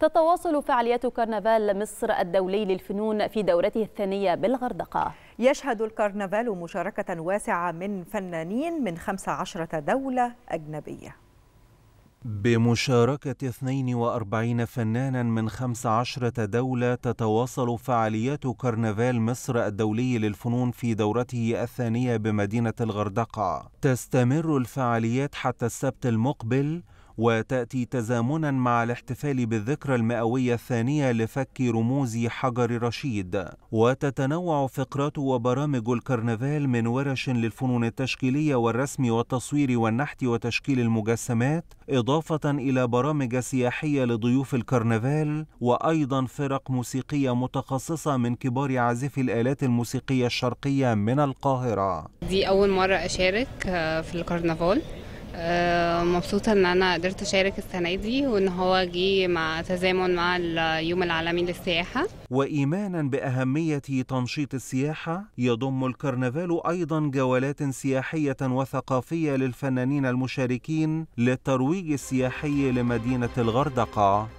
تتواصل فعاليات كرنفال مصر الدولي للفنون في دورته الثانية بالغردقة يشهد الكرنفال مشاركة واسعة من فنانين من 15 دولة أجنبية بمشاركة 42 فنانا من 15 دولة تتواصل فعاليات كرنفال مصر الدولي للفنون في دورته الثانية بمدينة الغردقة تستمر الفعاليات حتى السبت المقبل وتأتي تزامنا مع الاحتفال بالذكرى المئوية الثانية لفك رموز حجر رشيد وتتنوع فقرات وبرامج الكرنفال من ورش للفنون التشكيلية والرسم والتصوير والنحت وتشكيل المجسمات إضافة إلى برامج سياحية لضيوف الكرنفال وأيضا فرق موسيقية متخصصة من كبار عازفي الآلات الموسيقية الشرقية من القاهرة دي أول مرة أشارك آه، في الكرنفال آه، مبسوطة إن أنا قدرت أشارك السنة دي وإن هو جه مع تزامن مع اليوم العالمي للسياحة وإيمانا بأهمية تنشيط السياحة يضم الكرنفال أيضا جولات سياحية وثقافية للفنانين المشاركين للترويج السياحي لمدينة الغردقة